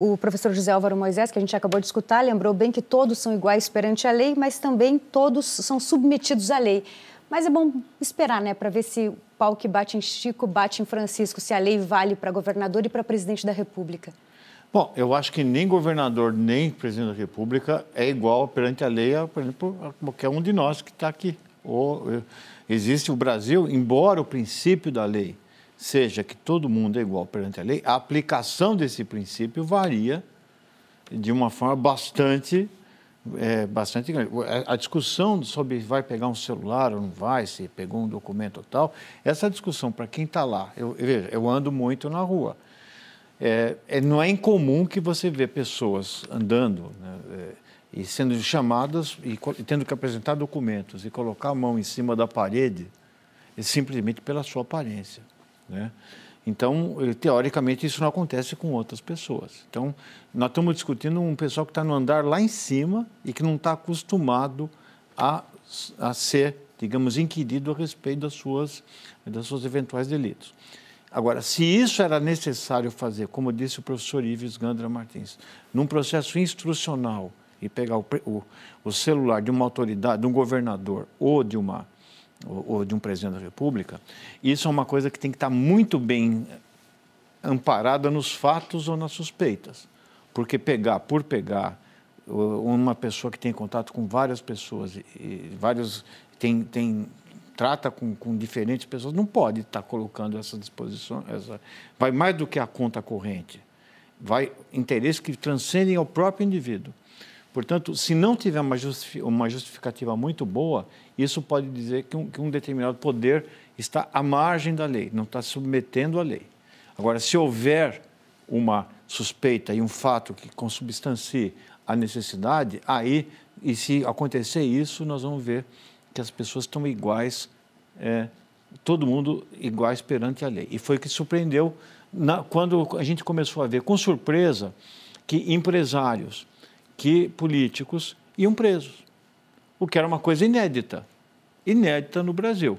O professor José Álvaro Moisés, que a gente acabou de escutar, lembrou bem que todos são iguais perante a lei, mas também todos são submetidos à lei. Mas é bom esperar, né, para ver se o pau que bate em Chico bate em Francisco, se a lei vale para governador e para presidente da República. Bom, eu acho que nem governador nem presidente da República é igual perante a lei, a, por exemplo, a qualquer um de nós que está aqui. Ou, eh, existe o Brasil, embora o princípio da lei seja que todo mundo é igual perante a lei, a aplicação desse princípio varia de uma forma bastante é, bastante grande. A discussão sobre vai pegar um celular ou não vai, se pegou um documento ou tal, essa discussão para quem está lá, eu, veja, eu ando muito na rua. É, é, não é incomum que você vê pessoas andando né, é, e sendo chamadas e, e, tendo que apresentar documentos e colocar a mão em cima da parede simplesmente pela sua aparência. Né? Então, teoricamente, isso não acontece com outras pessoas. Então, nós estamos discutindo um pessoal que está no andar lá em cima e que não está acostumado a, a ser, digamos, inquirido a respeito das suas, das suas eventuais delitos. Agora, se isso era necessário fazer, como disse o professor Ives Gandra Martins, num processo instrucional e pegar o, o, o celular de uma autoridade, de um governador ou de uma ou, ou de um presidente da República, isso é uma coisa que tem que estar tá muito bem amparada nos fatos ou nas suspeitas. Porque pegar por pegar uma pessoa que tem contato com várias pessoas e, e vários tem, tem trata com, com, diferentes pessoas não pode estar tá colocando essa disposição essa vai mais do que a conta corrente vai interesses que transcendem ao próprio indivíduo Portanto, se não tiver uma, justificativa muito boa, isso pode dizer que um, que um determinado poder está à margem da lei, não está submetendo à lei. Agora, se houver uma suspeita e um fato que consubstancie a necessidade, aí, e se acontecer isso, nós vamos ver que as pessoas estão iguais, é, todo mundo iguais perante a lei. E foi o que surpreendeu na, quando a gente começou a ver com surpresa que empresários que políticos iam presos, o que era uma coisa inédita, inédita no Brasil.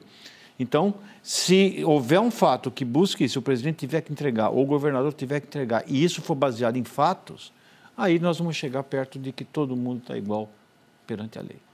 Então, se houver um fato que busque se o presidente tiver que entregar, ou o governador tiver que entregar, e isso for baseado em fatos, aí nós vamos chegar perto de que todo mundo está igual perante a lei.